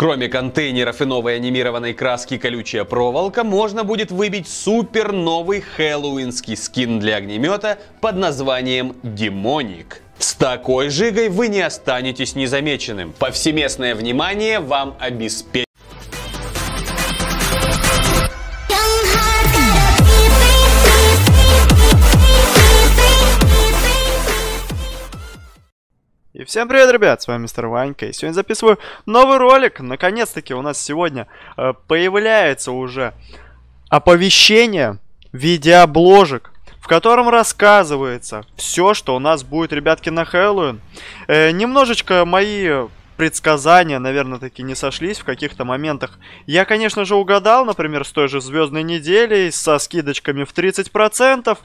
Кроме контейнеров и новой анимированной краски «Колючая проволока», можно будет выбить супер новый хэллоуинский скин для огнемета под названием «Демоник». С такой жигой вы не останетесь незамеченным. Повсеместное внимание вам обеспечено. Всем привет, ребят, с вами мистер Ванька, и сегодня записываю новый ролик. Наконец-таки у нас сегодня э, появляется уже оповещение в виде обложек, в котором рассказывается все, что у нас будет, ребятки, на Хэллоуин. Э, немножечко мои предсказания, наверное, таки не сошлись в каких-то моментах. Я, конечно же, угадал, например, с той же звездной недели, со скидочками в 30%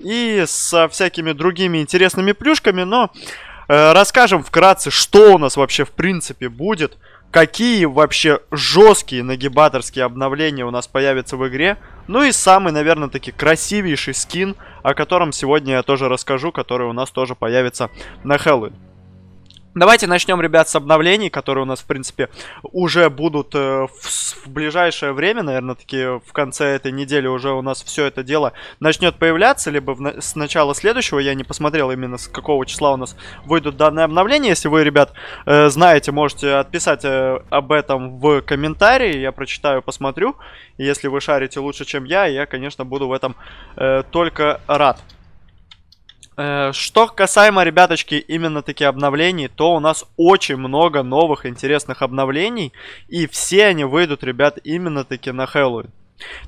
и со всякими другими интересными плюшками, но Э, расскажем вкратце, что у нас вообще в принципе будет, какие вообще жесткие нагибаторские обновления у нас появятся в игре, ну и самый, наверное, таки красивейший скин, о котором сегодня я тоже расскажу, который у нас тоже появится на Хэллоуин. Давайте начнем, ребят, с обновлений, которые у нас, в принципе, уже будут э, в, в ближайшее время, наверное, таки в конце этой недели уже у нас все это дело начнет появляться, либо в, с начала следующего, я не посмотрел именно с какого числа у нас выйдут данные обновления. Если вы, ребят, э, знаете, можете отписать э, об этом в комментарии, я прочитаю, посмотрю. Если вы шарите лучше, чем я, я, конечно, буду в этом только рад. Э, что касаемо, ребяточки, именно таких обновлений, то у нас очень много новых интересных обновлений. И все они выйдут, ребят, именно таки на Хэллоуин.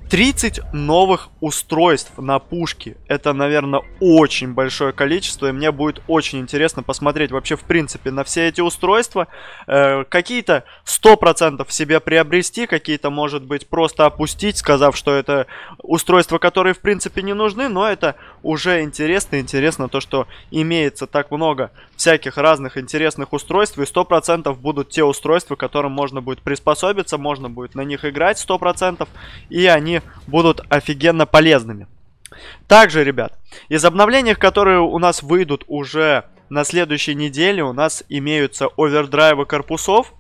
30 новых устройств на пушке. Это, наверное, очень большое количество, и мне будет очень интересно посмотреть вообще, в принципе, на все эти устройства. Э, какие-то 100% себе приобрести, какие-то, может быть, просто опустить, сказав, что это устройства, которые, в принципе, не нужны, но это уже интересно. Интересно то, что имеется так много всяких разных интересных устройств, и 100% будут те устройства, к которым можно будет приспособиться, можно будет на них играть 100%, и они будут офигенно полезными. Также, ребят, из обновлений, которые у нас выйдут уже на следующей неделе, у нас имеются овердрайвы корпусов,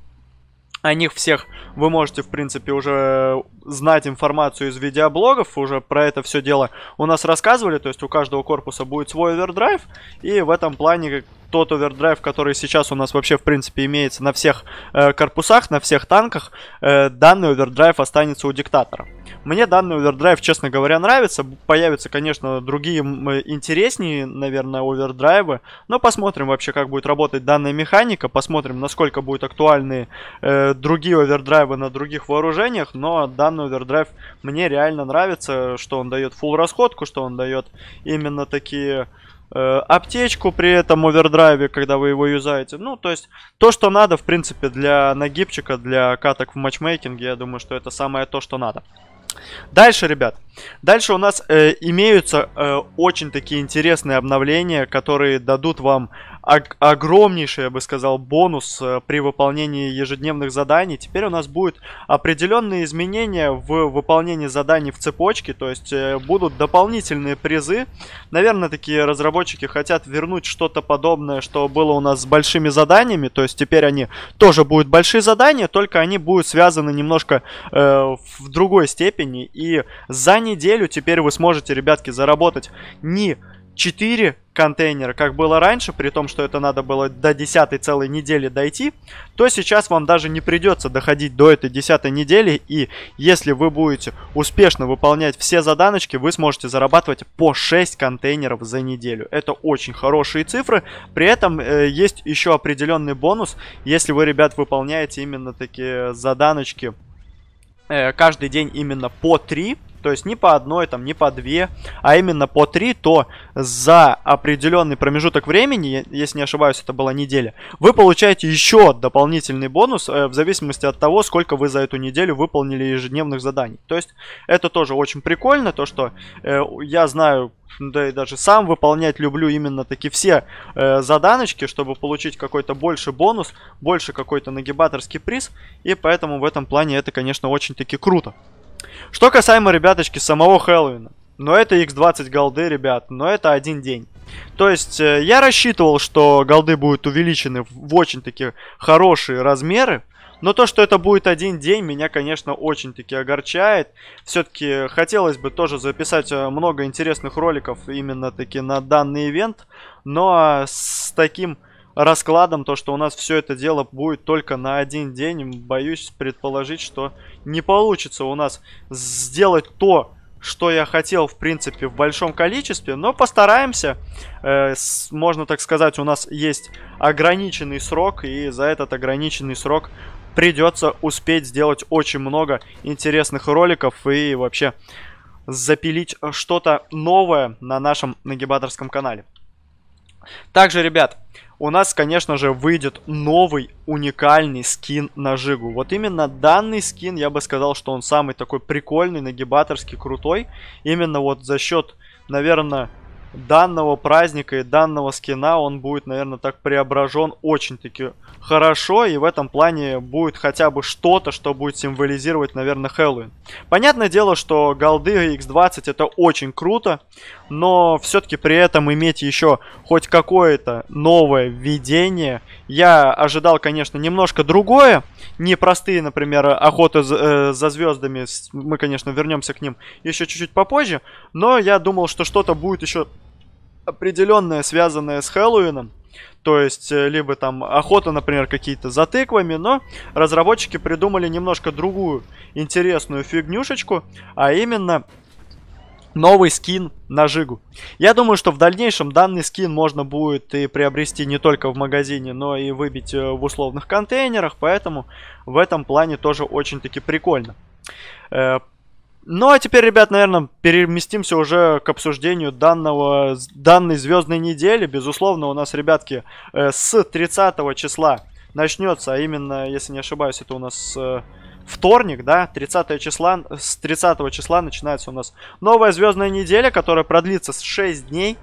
о них всех вы можете, в принципе, уже знать информацию из видеоблогов, уже про это все дело у нас рассказывали, то есть у каждого корпуса будет свой овердрайв, и в этом плане тот овердрайв, который сейчас у нас вообще, в принципе, имеется на всех э, корпусах, на всех танках, э, данный овердрайв останется у диктатора. Мне данный овердрайв, честно говоря, нравится. Появятся, конечно, другие э, интереснее, наверное, овердрайвы. Но посмотрим вообще, как будет работать данная механика. Посмотрим, насколько будут актуальны э, другие овердрайвы на других вооружениях. Но данный овердрайв мне реально нравится, что он дает full расходку, что он дает именно такие э, аптечку при этом овердрайве, когда вы его юзаете. Ну, то есть, то, что надо, в принципе, для нагибчика, для каток в матчмейкинге, я думаю, что это самое то, что надо. Дальше, ребят. Дальше у нас э, имеются э, очень такие интересные обновления, которые дадут вам огромнейший, я бы сказал, бонус э, при выполнении ежедневных заданий. Теперь у нас будут определенные изменения в выполнении заданий в цепочке, то есть э, будут дополнительные призы. Наверное, такие разработчики хотят вернуть что-то подобное, что было у нас с большими заданиями, то есть теперь они тоже будут большие задания, только они будут связаны немножко э, в другой степени. И за неделю теперь вы сможете, ребятки, заработать не 4 контейнера, как было раньше, при том, что это надо было до 10 целой недели дойти, то сейчас вам даже не придется доходить до этой 10 недели, и если вы будете успешно выполнять все заданочки, вы сможете зарабатывать по 6 контейнеров за неделю. Это очень хорошие цифры, при этом э, есть еще определенный бонус, если вы, ребят, выполняете именно такие заданочки э, каждый день именно по 3, то есть не по одной, там, не по две, а именно по три, то за определенный промежуток времени, если не ошибаюсь, это была неделя, вы получаете еще дополнительный бонус э, в зависимости от того, сколько вы за эту неделю выполнили ежедневных заданий. То есть это тоже очень прикольно, то что э, я знаю, да и даже сам выполнять люблю именно такие все э, заданочки, чтобы получить какой-то больше бонус, больше какой-то нагибаторский приз, и поэтому в этом плане это, конечно, очень-таки круто. Что касаемо, ребяточки, самого Хэллоуина. Но это x20 голды, ребят, но это один день. То есть э, я рассчитывал, что голды будут увеличены в очень-таки хорошие размеры. Но то, что это будет один день, меня, конечно, очень-таки огорчает. Все-таки хотелось бы тоже записать э, много интересных роликов именно-таки на данный ивент. Но ну, а с таким раскладом, то, что у нас все это дело будет только на один день, боюсь предположить, что не получится у нас сделать то, что я хотел, в принципе, в большом количестве, но постараемся. Э, с, можно так сказать, у нас есть ограниченный срок, и за этот ограниченный срок придется успеть сделать очень много интересных роликов и вообще запилить что-то новое на нашем нагибаторском канале. Также, ребят, у нас, конечно же, выйдет новый уникальный скин на Жигу. Вот именно данный скин, я бы сказал, что он самый такой прикольный, нагибаторский, крутой. Именно вот за счет, наверное, данного праздника и данного скина он будет, наверное, так преображен очень-таки хорошо, и в этом плане будет хотя бы что-то, что будет символизировать, наверное, Хэллоуин. Понятное дело, что голды X20 это очень круто, но все-таки при этом иметь еще хоть какое-то новое введение. Я ожидал, конечно, немножко другое, непростые, например, охоты за, э, за звездами, мы, конечно, вернемся к ним еще чуть-чуть попозже, но я думал, что что-то будет еще определенная, связанная с Хэллоуином. То есть, э, либо там охота, например, какие-то за тыквами, но разработчики придумали немножко другую интересную фигнюшечку, а именно новый скин на Жигу. Я думаю, что в дальнейшем данный скин можно будет и приобрести не только в магазине, но и выбить э, в условных контейнерах, поэтому в этом плане тоже очень-таки прикольно. Э, ну а теперь, ребят, наверное, переместимся уже к обсуждению данного, данной звездной недели. Безусловно, у нас, ребятки, э, с 30 числа начнется, а именно, если не ошибаюсь, это у нас э, вторник, да, 30 числа, с 30 числа начинается у нас новая звездная неделя, которая продлится 6 дней.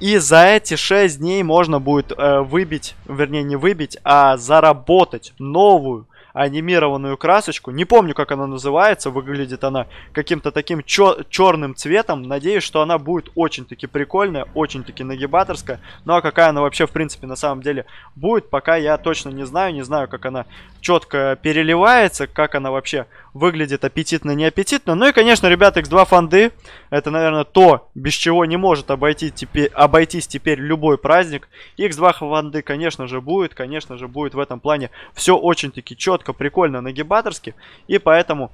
И за эти 6 дней можно будет э, выбить, вернее не выбить, а заработать новую анимированную красочку. Не помню, как она называется. Выглядит она каким-то таким чер черным цветом. Надеюсь, что она будет очень-таки прикольная, очень-таки нагибаторская. Ну а какая она вообще, в принципе, на самом деле будет, пока я точно не знаю. Не знаю, как она четко переливается, как она вообще выглядит аппетитно-неаппетитно. Ну и, конечно, ребята, X2 фанды. Это, наверное, то, без чего не может обойти теперь, обойтись теперь любой праздник. X2 фанды, конечно же, будет. Конечно же, будет в этом плане все очень-таки четко, прикольно, нагибаторски. И поэтому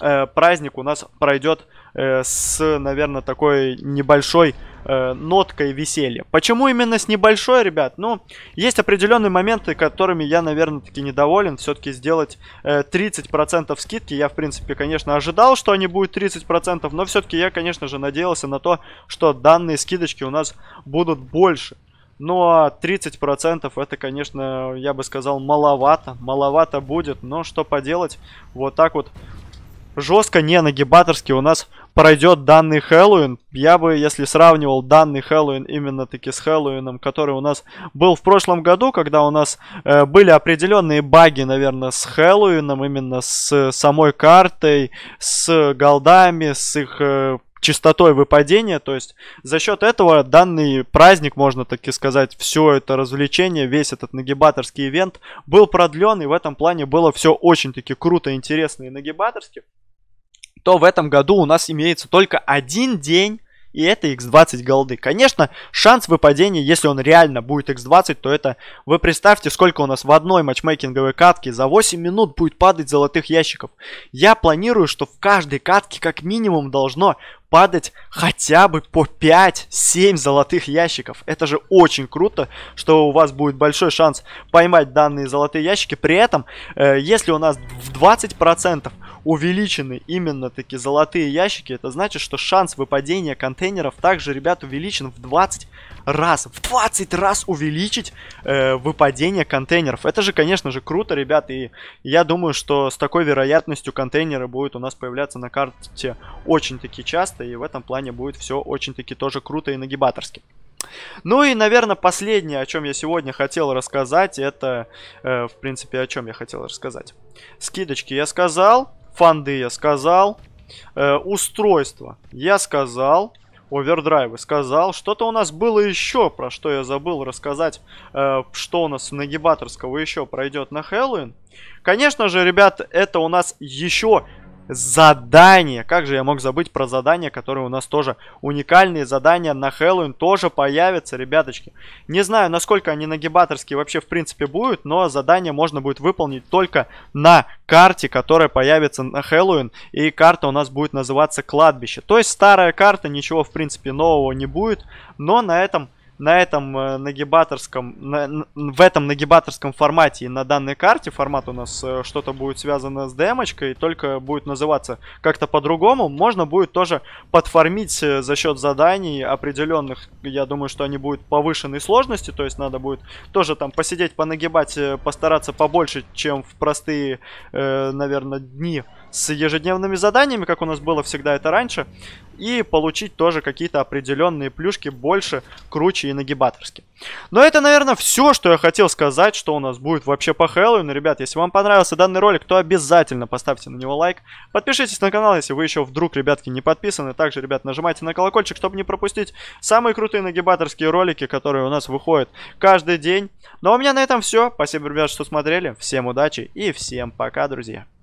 э, праздник у нас пройдет э, с, наверное, такой небольшой э, ноткой веселья. Почему именно с небольшой, ребят? Ну, есть определенные моменты, которыми я, наверное, таки недоволен. Все-таки сделать э, 30% скидки. Я, в принципе, конечно, ожидал, что они будут 30%, но все-таки я, конечно же, надеялся на то, что данные скидочки у нас будут больше. Ну а 30% это, конечно, я бы сказал, маловато. Маловато будет, но что поделать. Вот так вот жестко не нагибаторски у нас пройдет данный Хэллоуин. Я бы, если сравнивал данный Хэллоуин именно таки с Хэллоуином, который у нас был в прошлом году, когда у нас э, были определенные баги, наверное, с Хэллоуином, именно с э, самой картой, с голдами, с их э, частотой выпадения. То есть за счет этого данный праздник, можно таки сказать, все это развлечение, весь этот нагибаторский ивент был продлен, и в этом плане было все очень-таки круто, интересно и нагибаторски то в этом году у нас имеется только один день, и это x20 голды. Конечно, шанс выпадения, если он реально будет x20, то это... Вы представьте, сколько у нас в одной матчмейкинговой катке за 8 минут будет падать золотых ящиков. Я планирую, что в каждой катке как минимум должно падать хотя бы по 5-7 золотых ящиков. Это же очень круто, что у вас будет большой шанс поймать данные золотые ящики. При этом, э, если у нас в 20% увеличены именно такие золотые ящики, это значит, что шанс выпадения контейнеров также, ребят, увеличен в 20 раз. В 20 раз увеличить э, выпадение контейнеров. Это же, конечно же, круто, ребят, и я думаю, что с такой вероятностью контейнеры будут у нас появляться на карте очень-таки часто, и в этом плане будет все очень-таки тоже круто и нагибаторски. Ну и, наверное, последнее, о чем я сегодня хотел рассказать, это, э, в принципе, о чем я хотел рассказать. Скидочки я сказал, Фанды я сказал. Э, устройство я сказал. Овердрайвы сказал. Что-то у нас было еще, про что я забыл рассказать. Э, что у нас в нагибаторского еще пройдет на Хэллоуин. Конечно же, ребят, это у нас еще Задание, Как же я мог забыть про задание, которое у нас тоже уникальные задания на Хэллоуин тоже появятся, ребяточки. Не знаю, насколько они нагибаторские вообще в принципе будут, но задание можно будет выполнить только на карте, которая появится на Хэллоуин. И карта у нас будет называться кладбище. То есть старая карта, ничего в принципе нового не будет. Но на этом на этом э, нагибаторском, на, в этом нагибаторском формате и на данной карте, формат у нас э, что-то будет связано с демочкой, только будет называться как-то по-другому, можно будет тоже подформить э, за счет заданий определенных, я думаю, что они будут повышенной сложности, то есть надо будет тоже там посидеть, понагибать, постараться побольше, чем в простые, наверное, дни с ежедневными заданиями, как у нас было всегда это раньше, и получить тоже какие-то определенные плюшки больше, круче и нагибаторски. Но это, наверное, все, что я хотел сказать, что у нас будет вообще по Хэллоуину. Ребят, если вам понравился данный ролик, то обязательно поставьте на него лайк. Подпишитесь на канал, если вы еще вдруг, ребятки, не подписаны. Также, ребят, нажимайте на колокольчик, чтобы не пропустить самые крутые нагибаторские ролики, которые у нас выходят каждый день. Но ну, а у меня на этом все. Спасибо, ребят, что смотрели. Всем удачи и всем пока, друзья.